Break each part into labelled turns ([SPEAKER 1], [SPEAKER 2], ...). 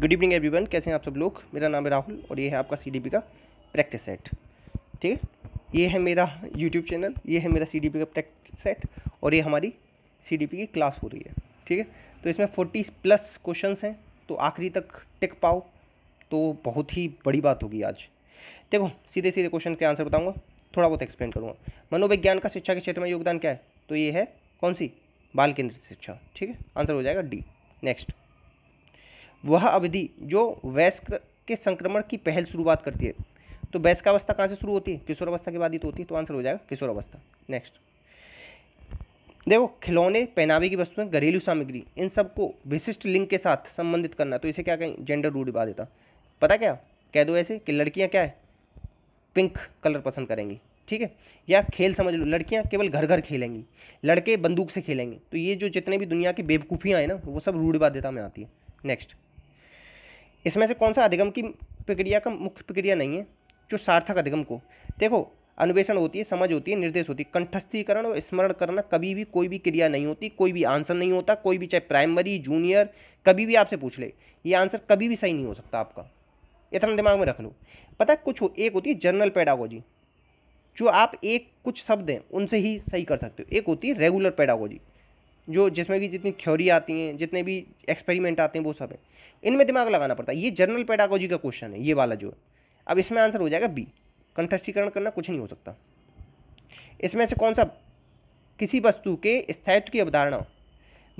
[SPEAKER 1] good evening everyone कैसे हैं आप सब लोग मेरा नाम है राहुल और ये है आपका सी का प्रैक्टिस सेट ठीक है ये है मेरा यूट्यूब चैनल ये है मेरा सी का प्रैक्टिस सेट और ये हमारी सी की क्लास हो रही है ठीक है तो इसमें फोर्टी प्लस क्वेश्चन हैं तो आखिरी तक टिक पाओ तो बहुत ही बड़ी बात होगी आज देखो सीधे सीधे क्वेश्चन के आंसर बताऊँगा थोड़ा बहुत एक्सप्लेन करूँगा मनोविज्ञान का शिक्षा के क्षेत्र में योगदान क्या है तो ये है कौन सी बाल केंद्रित शिक्षा ठीक है आंसर हो जाएगा डी नेक्स्ट वह अवधि जो वयस्क के संक्रमण की पहल शुरुआत करती है तो वयस्कावस्था कहाँ से शुरू होती है किशोरावस्था के बाद ही तो होती है तो आंसर हो जाएगा किशोरावस्था नेक्स्ट देखो खिलौने पहनावे की वस्तुएं घरेलू सामग्री इन सबको विशिष्ट लिंग के साथ संबंधित करना तो इसे क्या कहें जेंडर देता पता क्या कह दो ऐसे कि लड़कियाँ क्या है पिंक कलर पसंद करेंगी ठीक है या खेल समझ लो लड़कियाँ केवल घर घर खेलेंगी लड़के बंदूक से खेलेंगे तो ये जो जितने भी दुनिया की बेवकूफ़ियाँ हैं ना वो सब रूढ़िवादिता में आती है नेक्स्ट इसमें से कौन सा अधिगम की प्रक्रिया का मुख्य प्रक्रिया नहीं है जो सार्थक अधिगम को देखो अन्वेषण होती है समझ होती है निर्देश होती है कंठस्थीकरण और स्मरण करना कभी भी कोई भी क्रिया नहीं होती कोई भी आंसर नहीं होता कोई भी चाहे प्राइमरी जूनियर कभी भी आपसे पूछ ले ये आंसर कभी भी सही नहीं हो सकता आपका इतना दिमाग में रख लो पता है कुछ हो, एक होती है जनरल पैडागोजी जो आप एक कुछ शब्द हैं उनसे ही सही कर सकते हो एक होती है रेगुलर पैडागोजी जो जिसमें भी जितनी थ्योरी आती हैं जितने भी एक्सपेरिमेंट आते हैं वो सब हैं इनमें दिमाग लगाना पड़ता है ये जनरल पेडागोजी का क्वेश्चन है ये वाला जो है अब इसमें आंसर हो जाएगा बी कंठस्टीकरण करना कुछ नहीं हो सकता इसमें से कौन सा किसी वस्तु के स्थायित्व की अवधारणा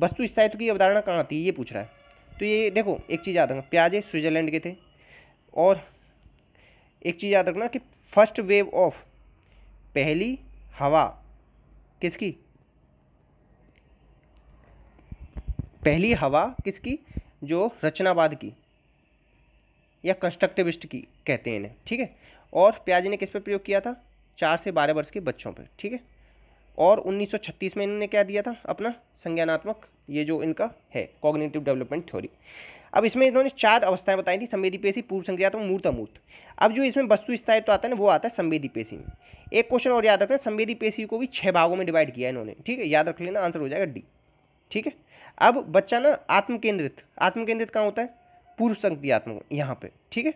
[SPEAKER 1] वस्तु स्थायित्व की अवधारणा कहाँ आती है ये पूछ रहा है तो ये देखो एक चीज़ याद रखना प्याजे स्विट्ज़रलैंड के थे और एक चीज़ याद रखना कि फर्स्ट वेव ऑफ पहली हवा किसकी पहली हवा किसकी जो रचनावाद की या कंस्ट्रक्टिविस्ट की कहते हैं इन्हें ठीक है और प्याजी ने किस पर प्रयोग किया था चार से बारह वर्ष के बच्चों पर ठीक है और 1936 में इन्होंने क्या दिया था अपना संज्ञानात्मक ये जो इनका है कॉग्निटिव डेवलपमेंट थ्योरी अब इसमें इन्होंने चार अवस्थाएं बताई थी संवेदी पेशी पूर्व मूर्त अमूर्त अब जो इसमें वस्तु स्थायित्व तो आता है ना वो आता है संवेदी पेशी में एक क्वेश्चन और याद रखना संवेदी पेशी को भी छः भागों में डिवाइड किया इन्होंने ठीक है याद रख लेना आंसर हो जाएगा डी ठीक है अब बच्चा ना आत्म केंद्रित आत्म केंद्रित कहाँ होता है पूर्व संगति आत्म यहाँ पे ठीक है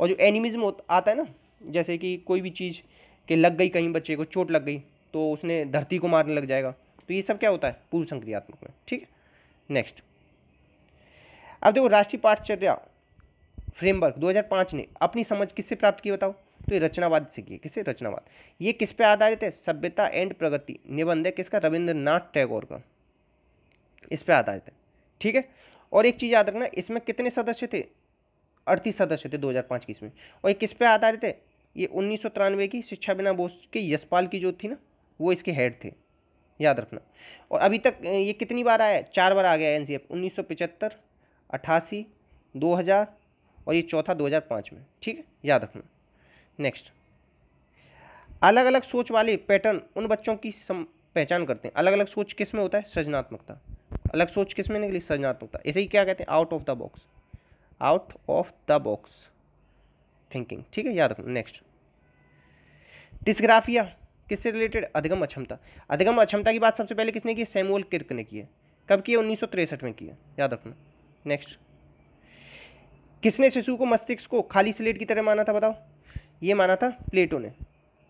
[SPEAKER 1] और जो एनिमिज्म आता है ना जैसे कि कोई भी चीज़ के लग गई कहीं बच्चे को चोट लग गई तो उसने धरती को मारने लग जाएगा तो ये सब क्या होता है पूर्व संक्रियात्मक में ठीक है नेक्स्ट अब देखो राष्ट्रीय पाठचर्या फ्रेमवर्क 2005 ने अपनी समझ किससे प्राप्त की बताओ तो ये रचनावाद से किए किससे रचनावाद ये किस पे आधारित है सभ्यता एंड प्रगति निबंध है किसका रविंद्रनाथ टैगोर का इस पर आधारित है ठीक है और एक चीज़ याद रखना इसमें कितने सदस्य थे अड़तीस सदस्य थे 2005 की इसमें और ये किस पे आधारित है ये उन्नीस की शिक्षा बिना बोस के यशपाल की जो थी ना वो इसके हेड थे याद रखना और अभी तक ये कितनी बार आया चार बार आ गया है एन सी एफ उन्नीस सौ पचहत्तर अट्ठासी दो हज़ार और ये चौथा दो हज़ार पाँच में ठीक है याद रखना नेक्स्ट अलग अलग सोच वाले पैटर्न उन बच्चों की सम पहचान करते हैं अलग अलग सोच किस में होता है सृजनात्मकता अलग सोच किस में निकली सृजनात्मकता इसे ही क्या कहते हैं out of the box out of the box thinking ठीक है याद रखना नेक्स्ट डिस्ग्राफिया किससे रिलेटेड अधिगम अक्षमता अधिगम अक्षमता की बात सबसे पहले किसने की सैमुअल किर्क ने की है कब की है उन्नीस में की है याद रखना नेक्स्ट किसने शिशु को मस्तिष्क को खाली स्लेट की तरह माना था बताओ ये माना था प्लेटो ने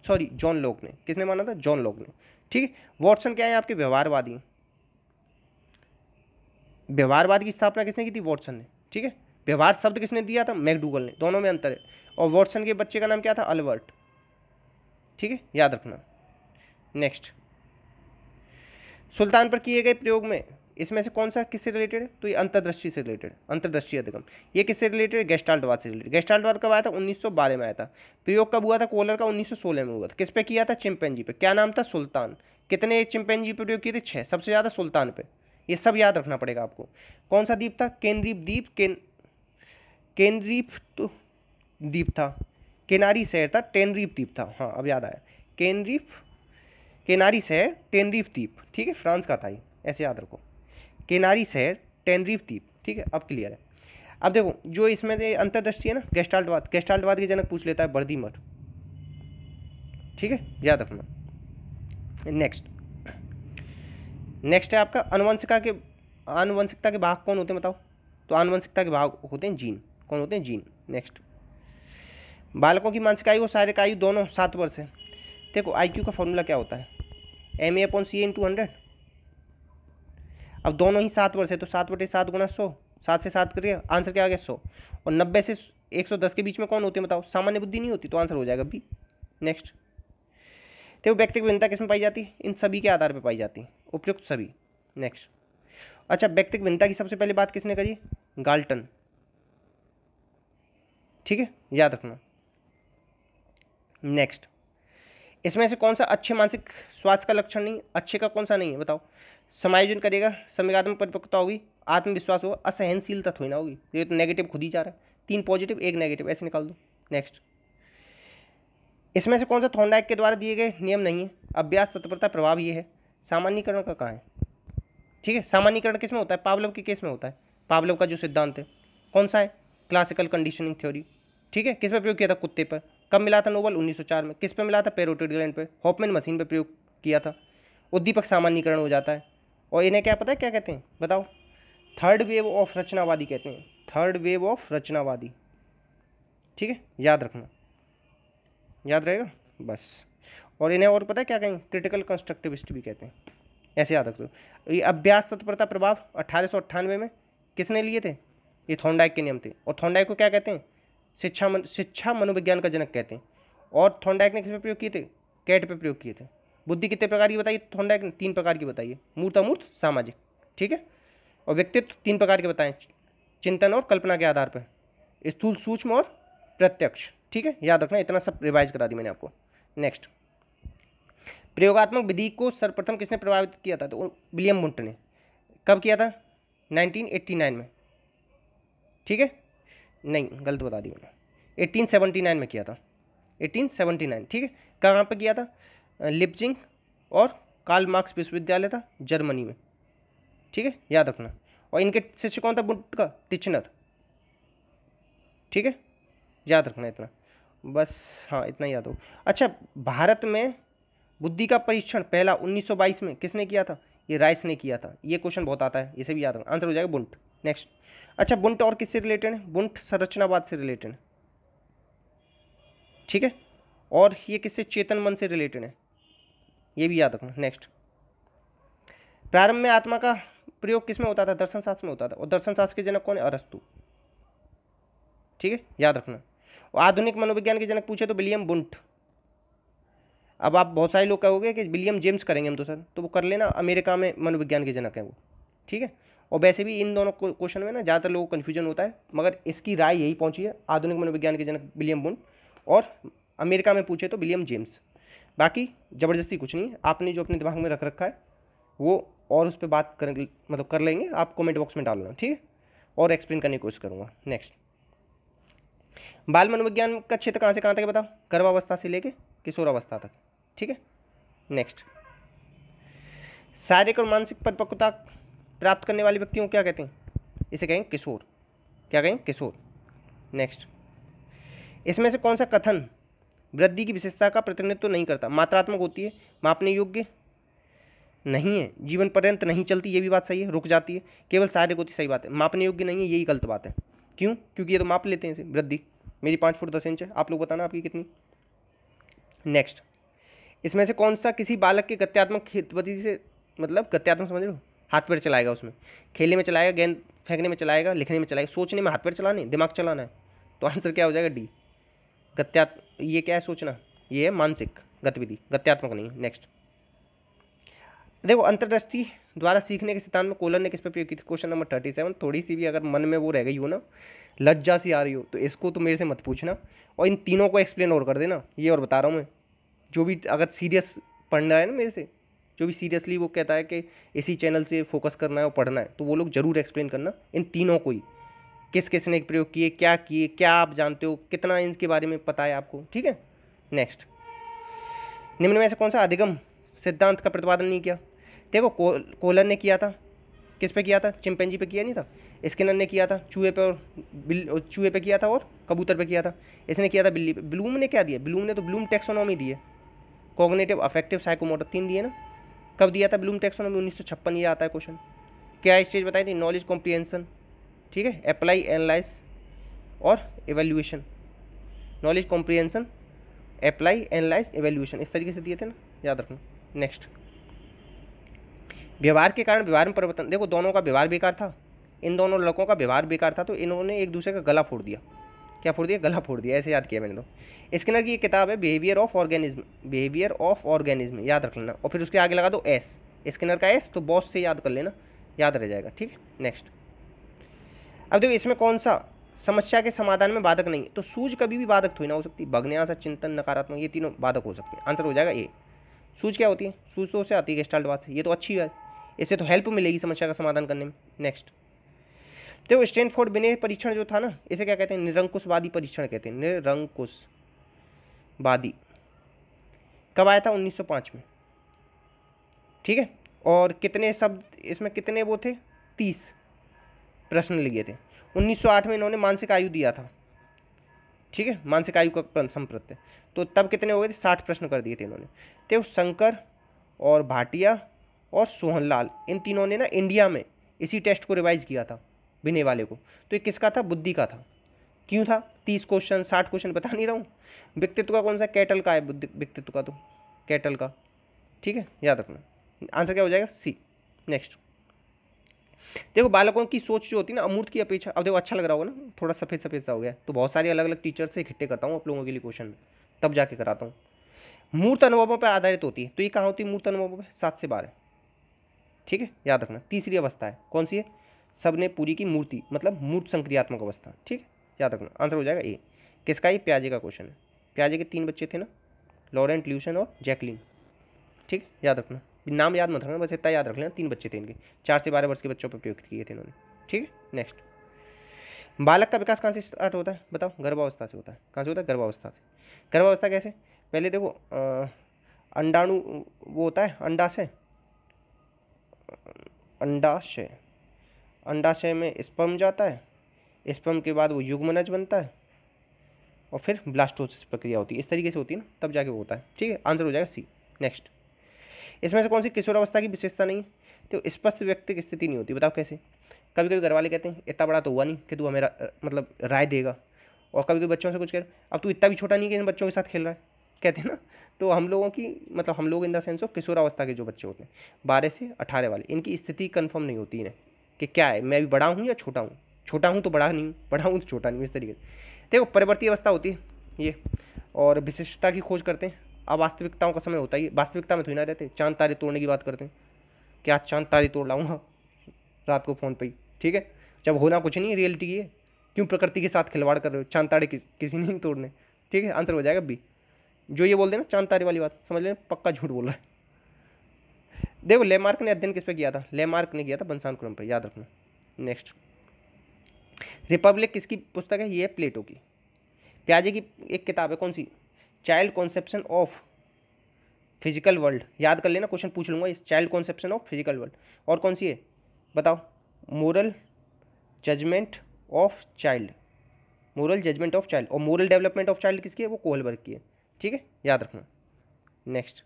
[SPEAKER 1] सॉरी जॉन लॉक ने किसने माना था जॉन लॉक ने ठीक है वॉटसन क्या है आपके व्यवहारवादी हैं व्यवहारवाद की स्थापना किसने की थी वॉटसन ने ठीक है व्यवहार शब्द किसने दिया था मैकडूगल ने दोनों में अंतर है और वॉटसन के बच्चे का नाम क्या था अल्बर्ट ठीक है याद रखना नेक्स्ट सुल्तान पर किए गए प्रयोग में इसमें से कौन सा किससे रिलेटेड है तो ये अंतर्दृष्टि से रिलेटेड अंतर्दृष्टि अधिगम ये किससे रिलेटेड गेस्टाल्टवाद से रिलेटेड गेस्टाल्टवाद कब आया था उन्नीस में आया था प्रयोग कब हुआ था कोलर का उन्नीस में हुआ था किस पे किया था चिंपेंजी पे क्या नाम था सुल्तान कितने चिंपेंजी पे प्रयोग किए थे छः सबसे ज़्यादा सुल्तान पे ये सब याद रखना पड़ेगा आपको कौन सा द्वीप था केंद्रीप द्वीप केन केंद्रीप तो द्वीप था केनारी शहर था टेनरीप द्वीप था हाँ अब याद आया केनरीफ केनारी शहर टेनरीफ द्वीप ठीक है फ्रांस का था ये ऐसे याद रखो केनारी शहर टेनरीप द्वीप ठीक है अब क्लियर है अब देखो जो इसमें अंतर्दृष्टि है ना गेस्टाल्टवाद गेस्टाल्टवाद के जनक पूछ लेता है बर्दी मठ ठीक है याद रखना नेक्स्ट नेक्स्ट है आपका अनुवंशिका के अनुवंशिकता के भाग कौन होते हैं बताओ तो अनुवंशिकता के भाग होते हैं जीन कौन होते हैं जीन नेक्स्ट बालकों की मानसिक आयु और शारीरिक आयु दोनों सात वर्ष है देखो आई का फॉर्मूला क्या होता है M A upon C N two hundred अब दोनों ही सात वर्ष है तो सात बटे सात गुना सौ सात से सात करिए आंसर क्या आ गया सौ और नब्बे से एक सौ दस के बीच में कौन होते हैं बताओ सामान्य बुद्धि नहीं होती तो आंसर हो जाएगा बी नेक्स्ट तो वो व्यक्तिक भिन्नता किसमें पाई जाती है इन सभी के आधार पर पाई जाती है उपयुक्त सभी नेक्स्ट अच्छा व्यक्तिक भिन्नता की सबसे पहले बात किसने करी गाल्टन ठीक है याद रखना नेक्स्ट इसमें से कौन सा अच्छे मानसिक स्वास्थ्य का लक्षण नहीं अच्छे का कौन सा नहीं है बताओ समायोजन करेगा संवेगात्मक परिपक्वता होगी आत्मविश्वास होगा असहनशीलता थोड़ी ना होगी ये तो नेगेटिव खुद ही जा रहा है तीन पॉजिटिव एक नेगेटिव ऐसे निकाल दो नेक्स्ट इसमें से कौन सा थोंडाइक के द्वारा दिए गए नियम नहीं है अभ्यास तत्परता प्रभाव ये है सामान्यकरण का कहाँ है ठीक है सामान्यकरण किस में होता है पावलव के केस में होता है पावलव का जो सिद्धांत है कौन सा है क्लासिकल कंडीशनिंग थ्योरी ठीक है किस पर प्रयोग किया था कुत्ते पर कब मिला था नोबल 1904 में किस पर मिला था पेरोटेड ग्लैंड पर होपमेन मशीन पर प्रयोग किया था उद्दीपक सामान्यकरण हो जाता है और इन्हें क्या पता है क्या कहते हैं बताओ थर्ड वेव ऑफ रचनावादी कहते हैं थर्ड वेव ऑफ रचनावादी ठीक है याद रखना याद रहेगा बस और इन्हें और पता है क्या कहेंगे क्रिटिकल कंस्ट्रक्टिविस्ट भी कहते हैं ऐसे याद हो ये अभ्यास तत्परता प्रभाव अट्ठारह में किसने लिए थे ये थोंडाइक के नियम थे और थोंडाइक को क्या कहते हैं शिक्षा मन शिक्षा मनोविज्ञान का जनक कहते हैं और थोंडाइक ने किस पे प्रयोग किए थे कैट पे प्रयोग किए थे बुद्धि कितने प्रकार की बताइए थोंडाइक ने तीन प्रकार की बताइए अमूर्त सामाजिक ठीक है और व्यक्तित्व तीन प्रकार के बताएं चिंतन और कल्पना के आधार पर स्थूल सूक्ष्म और प्रत्यक्ष ठीक है याद रखना इतना सब रिवाइज करा दी मैंने आपको नेक्स्ट प्रयोगात्मक विधि को सर्वप्रथम किसने प्रभावित किया था तो विलियम बुंट ने कब किया था 1989 में ठीक है नहीं गलत बता दी मैंने 1879 में किया था 1879 ठीक है कहाँ पर किया था लिपजिंग और कार्ल मार्क्स विश्वविद्यालय था जर्मनी में ठीक है याद रखना और इनके शिष्य कौन था बुट का टिचनर ठीक है याद रखना इतना बस हाँ इतना याद हो अच्छा भारत में बुद्धि का परीक्षण पहला 1922 में किसने किया था ये राइस ने किया था ये क्वेश्चन बहुत आता है इसे भी याद हो आंसर हो जाएगा बुंट नेक्स्ट अच्छा बुंट और किससे रिलेटेड है बुंट संरचनावाद से रिलेटेड ठीक है और ये किससे चेतन मन से रिलेटेड है ये भी याद रखना नेक्स्ट प्रारंभ में आत्मा का प्रयोग किस में होता था दर्शन शास्त्र में होता था और दर्शन शास्त्र के जनक कौन है अरस्तु ठीक है याद रखना और आधुनिक मनोविज्ञान के जनक पूछे तो विलियम बुंट अब आप बहुत सारे लोग कहोगे कि विलियम जेम्स करेंगे हम तो सर तो वो कर लेना अमेरिका में मनोविज्ञान के जनक हैं वो ठीक है और वैसे भी इन दोनों क्वेश्चन में ना ज़्यादातर लोगों को कन्फ्यूजन होता है मगर इसकी राय यही पहुंची है आधुनिक मनोविज्ञान के जनक विलियम बुंट और अमेरिका में पूछे तो विलियम जेम्स बाकी ज़बरदस्ती कुछ नहीं है आपने जो अपने दिमाग में रख रखा है वो और उस पर बात कर मतलब कर लेंगे आप कमेंट बॉक्स में डालना ठीक है और एक्सप्लेन करने की कोशिश करूँगा नेक्स्ट बाल मनोविज्ञान का क्षेत्र कहाँ से कहाँ तक बताओ गर्भावस्था से लेके किशोरावस्था तक ठीक है नेक्स्ट शारीरिक और मानसिक परिपक्वता प्राप्त करने वाले व्यक्तियों को क्या कहते हैं इसे कहें किशोर क्या कहें किशोर नेक्स्ट इसमें से कौन सा कथन वृद्धि की विशेषता का प्रतिनिधित्व नहीं करता मात्रात्मक होती है मापने योग्य नहीं है जीवन पर्यंत नहीं चलती ये भी बात सही है रुक जाती है केवल शारीरिक होती सही बात है मापने योग्य नहीं है यही गलत बात है क्यों क्योंकि ये तो माप लेते हैं इसे वृद्धि मेरी पाँच फुट दस इंच है आप लोग बताना आपकी कितनी नेक्स्ट इसमें से कौन सा किसी बालक के गत्यात्मक खेतपति से मतलब गत्यात्मक समझ लो हाथ पैर चलाएगा उसमें खेलने में चलाएगा गेंद फेंकने में चलाएगा लिखने में चलाएगा सोचने में हाथ पैर चलाने दिमाग चलाना है तो आंसर क्या हो जाएगा डी गत्यात्म ये क्या है सोचना ये है मानसिक गतिविधि गत्यात्मक नहीं है नेक्स्ट देखो अंतर्दृष्टि द्वारा सीखने के सिद्धांत में कोलर ने किस पर प्रयोग की थी क्वेश्चन नंबर थर्टी सेवन थोड़ी सी भी अगर मन में वो रह गई हो ना लज्जा सी आ रही हो तो इसको तो मेरे से मत पूछना और इन तीनों को एक्सप्लेन और कर देना ये और बता रहा हूँ मैं जो भी अगर सीरियस पढ़ना है ना मेरे से जो भी सीरियसली वो कहता है कि इसी चैनल से फोकस करना है और पढ़ना है तो वो लोग जरूर एक्सप्लेन करना इन तीनों को ही किस किस ने प्रयोग किए क्या किए क्या आप जानते हो कितना इनके बारे में पता है आपको ठीक है नेक्स्ट निम्न में से कौन सा अधिगम सिद्धांत का प्रतिपादन नहीं किया देखो को, कोलर ने किया था किस पे किया था चिंपेंजी पे किया नहीं था स्किनर ने किया था चूहे पे और बिल चूहे पे किया था और कबूतर पे किया था इसने किया था बिल्ली पे ब्लूम ने क्या दिया ब्लूम ने तो ब्लूम टेक्सोनॉमी दी है कॉग्नेटिव अफेक्टिव साइकोमोटर तीन दिए ना कब दिया था ब्लूम टेक्सोनॉमी उन्नीस सौ छप्पन ये आता है क्वेश्चन क्या स्टेज बताई थी नॉलेज कॉम्प्रीहेंसन ठीक है अप्लाई एनालाइज और evaluation knowledge comprehension apply analyse evaluation इस तरीके से दिए थे ना याद रखना नेक्स्ट व्यवहार के कारण व्यवहार में परिवर्तन देखो दोनों का व्यवहार बेकार था इन दोनों लड़कों का व्यवहार बेकार था तो इन्होंने एक दूसरे का गला फोड़ दिया क्या फोड़ दिया गला फोड़ दिया ऐसे याद किया मैंने तो स्किनर की ये किताब है behaviour of organism behaviour of organism याद रख लेना और फिर उसके आगे लगा दो एस स्किनर का एस तो बॉस से याद कर लेना याद रह जाएगा ठीक नेक्स्ट अब देखो इसमें कौन सा समस्या के समाधान में बाधक नहीं है तो सूझ कभी भी बाधक थोड़ी ना हो सकती भगने आशा चिंतन नकारात्मक ये तीनों बाधक हो सकते हैं आंसर हो जाएगा ए सूझ क्या होती है सूझ तो उसे आती है गेस्टाल्ट बात से ये तो अच्छी बात इससे तो हेल्प मिलेगी समस्या का समाधान करने में नेक्स्ट देखो स्टैनफोर्ड बिने परीक्षण जो था ना इसे क्या कहते हैं निरंकुशवादी परीक्षण कहते हैं निरंकुशवादी कब आया था 1905 में ठीक है और कितने शब्द इसमें कितने वो थे तीस प्रश्न लिए थे 1908 में इन्होंने मानसिक आयु दिया था ठीक है मानसिक आयु का संप्रत्य तो तब कितने हो गए थे साठ प्रश्न कर दिए थे इन्होंने तो शंकर और भाटिया और सोहन लाल इन तीनों ने ना इंडिया में इसी टेस्ट को रिवाइज किया था बिने वाले को तो ये किसका था बुद्धि का था क्यों था तीस क्वेश्चन साठ क्वेश्चन बता नहीं रहा हूँ व्यक्तित्व का कौन सा कैटल का है व्यक्तित्व का तो कैटल का ठीक है याद रखना आंसर क्या हो जाएगा सी नेक्स्ट देखो बालकों की सोच जो होती है ना अमूर्त की अपेक्षा अब देखो अच्छा लग रहा होगा ना थोड़ा सफ़ेद सफ़ेद सा हो गया तो बहुत सारे अलग अलग टीचर से इकट्ठे करता हूँ आप लोगों के लिए क्वेश्चन में तब जाके कराता हूँ मूर्त अनुभवों पर आधारित होती है तो ये कहाँ होती है मूर्त अनुभवों पर सात से बारह ठीक है याद रखना तीसरी अवस्था है कौन सी है सबने पूरी की मूर्ति मतलब मूर्त संक्रियात्मक अवस्था ठीक है याद रखना आंसर हो जाएगा ए किसका ये प्याजे का क्वेश्चन है प्याजे के तीन बच्चे थे ना लॉरेंट ल्यूशन और जैकलिन ठीक याद रखना नाम याद मत रखना बस इतना याद रख लेना तीन बच्चे थे इनके चार से बारह वर्ष के बच्चों पर प्रयोग किए थे इन्होंने ठीक है नेक्स्ट बालक का विकास कहाँ से स्टार्ट होता है बताओ गर्भावस्था से होता है कहाँ से होता है गर्भावस्था से गर्भावस्था कैसे पहले देखो अंडाणु वो होता है अंडा से अंडाशय अंडाशय में स्पम जाता है स्पम के बाद वो युग्मनज बनता है और फिर ब्लास्टोसिस प्रक्रिया होती है इस तरीके से होती है ना तब जाके वो होता है ठीक है आंसर हो जाएगा सी नेक्स्ट इसमें से कौन सी किशोरावस्था की विशेषता नहीं तो स्पष्ट व्यक्ति की स्थिति नहीं होती बताओ कैसे कभी कभी घर वाले कहते हैं इतना बड़ा तो हुआ नहीं कि तू हमें मतलब राय देगा और कभी कभी बच्चों से कुछ कह अब तू इतना भी छोटा नहीं कि इन बच्चों के साथ खेल रहा है कहते हैं ना तो हम लोगों की मतलब हम लोग इन द सेंस ऑफ किशोरावस्था के जो बच्चे होते हैं बारह से अठारह वाले इनकी स्थिति कन्फर्म नहीं होती है कि क्या है मैं भी बड़ा हूँ या छोटा हूँ छोटा हूँ तो बड़ा नहीं हूँ बड़ा हूँ तो छोटा नहीं हूँ इस तरीके से देखो परिवर्ती अवस्था होती है ये और विशिष्टता की खोज करते हैं अब वास्तविकताओं का समय होता ही वास्तविकता में थोड़ी ना रहते चांद तारे तोड़ने की बात करते हैं कि आज चांद तारे तोड़ लाऊंगा रात को फ़ोन पर ही ठीक है जब होना कुछ नहीं रियलिटी ये क्यों प्रकृति के साथ खिलवाड़ कर रहे हो चांद तारे किसी ने नहीं तोड़ने ठीक है आंसर हो जाएगा बी जो ये बोल देना चांद तारे वाली बात समझ लेना पक्का झूठ बोल रहा है देखो लेमार्क ने अध्ययन किस पे किया था लेमार्क ने किया था बंसान क्रम पर याद रखना नेक्स्ट रिपब्लिक किसकी पुस्तक है ये प्लेटो की प्याजे की एक किताब है कौन सी child conception of physical world याद कर लेना क्वेश्चन पूछ लूँगा इस child conception of physical world और कौन सी है बताओ moral judgement of child moral judgement of child और मोरल डेवलपमेंट ऑफ चाइल्ड किसकी है वो कोहलबर्ग की है ठीक है याद रखना नेक्स्ट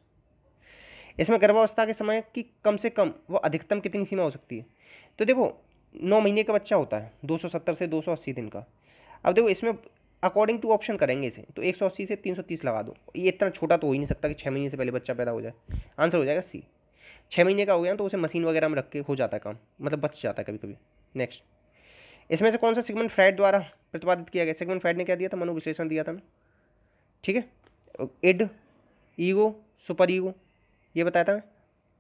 [SPEAKER 1] इसमें गर्भावस्था के समय की कम से कम वो अधिकतम कितनी सीमा हो सकती है तो देखो नौ महीने का बच्चा होता है 270 से 280 दिन का अब देखो इसमें अकॉर्डिंग टू ऑप्शन करेंगे इसे तो 180 से 330 लगा दो ये इतना छोटा तो हो ही नहीं सकता कि छः महीने से पहले बच्चा पैदा हो जाए आंसर हो जाएगा सी छः महीने का हो गया तो उसे मशीन वगैरह में रख के हो जाता है काम मतलब बच जाता है कभी कभी नेक्स्ट इसमें से कौन सा सिगमेंट फ्राइड द्वारा प्रतिपादित किया गया सिगमेंट फ्राइड ने क्या दिया था मनोविश्लेषण दिया था ठीक है इड ईगो सुपर ईगो ये बताया था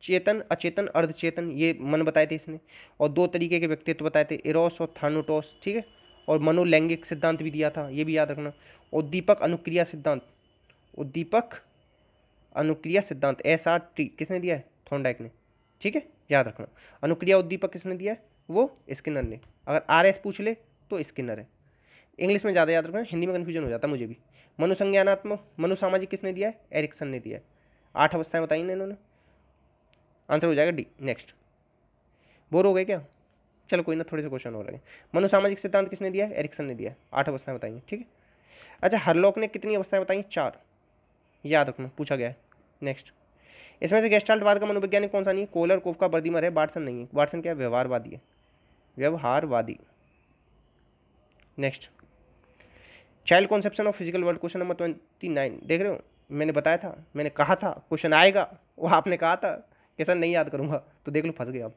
[SPEAKER 1] चेतन अचेतन अर्धचेतन ये मन बताए थे इसने और दो तरीके के व्यक्तित्व बताए थे एरोस और थानोटोस ठीक है और मनोलैंगिक सिद्धांत भी दिया था ये भी याद रखना उद्दीपक अनुक्रिया सिद्धांत उद्दीपक अनुक्रिया सिद्धांत एस आर टी किसने दिया है थोंडाइक ने ठीक है याद रखना अनुक्रिया उद्दीपक किसने दिया है वो स्किनर ने अगर आर एस पूछ ले तो स्किनर है इंग्लिश में ज़्यादा याद रखना हिंदी में कन्फ्यूजन हो जाता मुझे भी मनुसंज्ञानात्मक मनुसामाजिक किसने दिया है एरिक्सन ने दिया है आठ अवस्थाएं बताई ना इन्होंने आंसर हो जाएगा डी नेक्स्ट बोर हो गए क्या चलो कोई ना थोड़े से क्वेश्चन हो रहे हैं मनुसामाजिक सिद्धांत किसने दिया है एरिक्सन ने दिया आठ अवस्थाएं बताइए ठीक है अच्छा हरलोक ने कितनी अवस्थाएं बताई चार याद रखना पूछा गया है नेक्स्ट इसमें से गेस्टाल्टवाद का मनोवैज्ञानिक कौन सा नहीं है कोलर कोफ का बर्दीमर है वाटसन नहीं है वाटसन क्या व्यवहारवादी है व्यवहारवादी next child conception of physical world question number twenty nine देख रहे हो मैंने बताया था मैंने कहा था क्वेश्चन आएगा वो आपने कहा था कि सर नहीं याद करूँगा तो देख लो फंस गया अब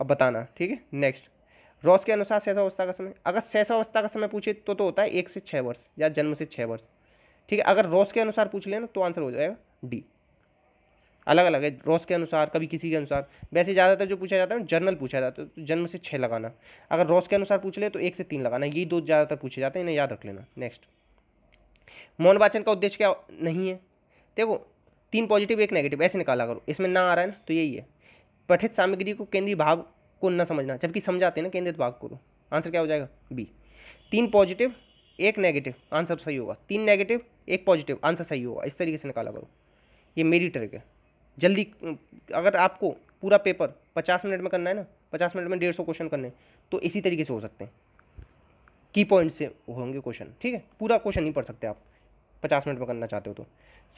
[SPEAKER 1] अब बताना ठीक है नेक्स्ट रॉस के अनुसार अवस्था का समय अगर अवस्था का समय पूछे तो तो होता है एक से छः वर्ष या जन्म से छः वर्ष ठीक है अगर रॉस के अनुसार पूछ लेना तो आंसर हो जाएगा डी अलग अलग है रोज़ के अनुसार कभी किसी के अनुसार वैसे ज़्यादातर जो पूछा जाता है जर्नल पूछा जाता है तो जन्म से छः लगाना अगर रोज़ के अनुसार पूछ ले तो एक से तीन लगाना यही दो ज़्यादातर पूछे जाते हैं इन्हें याद रख लेना नेक्स्ट मौन वाचन का उद्देश्य क्या नहीं है देखो तीन पॉजिटिव एक नेगेटिव ऐसे निकाला करो इसमें ना आ रहा है ना तो यही है पठित सामग्री को केंद्रीय भाव को न समझना जबकि समझाते हैं ना केंद्रित भाग को आंसर क्या हो जाएगा बी तीन पॉजिटिव एक नेगेटिव आंसर सही होगा तीन नेगेटिव एक पॉजिटिव आंसर सही होगा इस तरीके से निकाला करो ये मेरी ट्रिक है जल्दी अगर आपको पूरा पेपर पचास मिनट में करना है ना पचास मिनट में डेढ़ सौ क्वेश्चन करने तो इसी तरीके से हो सकते हैं की पॉइंट से होंगे क्वेश्चन ठीक है पूरा क्वेश्चन नहीं पढ़ सकते आप पचास मिनट में करना चाहते हो तो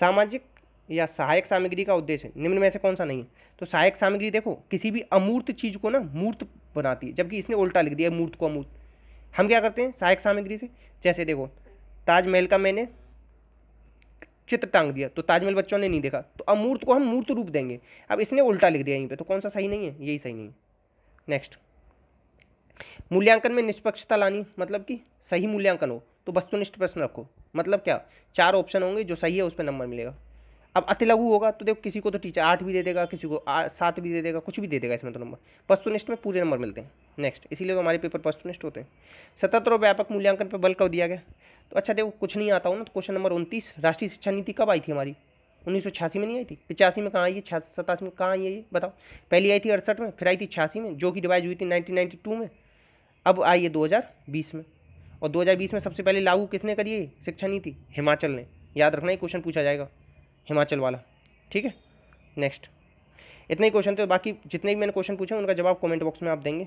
[SPEAKER 1] सामाजिक या सहायक सामग्री का उद्देश्य निम्न में से कौन सा नहीं है तो सहायक सामग्री देखो किसी भी अमूर्त चीज़ को ना मूर्त बनाती है जबकि इसने उल्टा लिख दिया मूर्त को अमूर्त हम क्या करते हैं सहायक सामग्री से जैसे देखो ताजमहल का मैंने चित्र टांग दिया तो ताजमहल बच्चों ने नहीं देखा तो अमूर्त को हम मूर्त रूप देंगे अब इसने उल्टा लिख दिया यहीं पे तो कौन सा सही नहीं है यही सही नहीं है नेक्स्ट मूल्यांकन में निष्पक्षता लानी मतलब कि सही मूल्यांकन हो तो वस्तुनिष्ठ प्रश्न रखो मतलब क्या चार ऑप्शन होंगे जो सही है उस पर नंबर मिलेगा अब अति लघु होगा तो देखो किसी को तो टीचर आठ भी दे देगा किसी को सात भी दे देगा कुछ भी दे देगा इसमें तो नंबर पस्तुनिष्ठ में पूरे नंबर मिलते हैं नेक्स्ट इसीलिए तो हमारे पेपर पस्तुनिष्ठ होते हैं सतत और व्यापक मूल्यांकन पर बल कब दिया गया तो अच्छा देखो कुछ नहीं आता हूँ ना तो क्वेश्चन नंबर उनतीस राष्ट्रीय शिक्षा नीति कब आई थी हमारी उन्नीस में नहीं आई थी पिचासी में कहाँ आई है सतासी में कहाँ आई है ये बताओ पहली आई थी अड़सठ में फिर आई थी छियासी में जो कि रिवाइज हुई थी नाइनटीन में अब आई है दो में और दो में सबसे पहले लागू किसने करी शिक्षा नीति हिमाचल ने याद रखना ये क्वेश्चन पूछा जाएगा हिमाचल वाला ठीक है नेक्स्ट इतने ही क्वेश्चन थे बाकी जितने भी मैंने क्वेश्चन पूछे उनका जवाब कमेंट बॉक्स में आप देंगे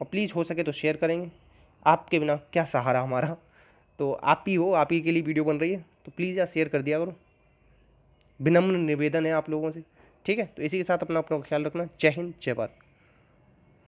[SPEAKER 1] और प्लीज़ हो सके तो शेयर करेंगे आपके बिना क्या सहारा हमारा तो आप ही हो आप ही के लिए वीडियो बन रही है तो प्लीज़ यार शेयर कर दिया करो विनम्र निवेदन है आप लोगों से ठीक है तो इसी के साथ अपना अपना ख्याल रखना जय हिंद जय भारत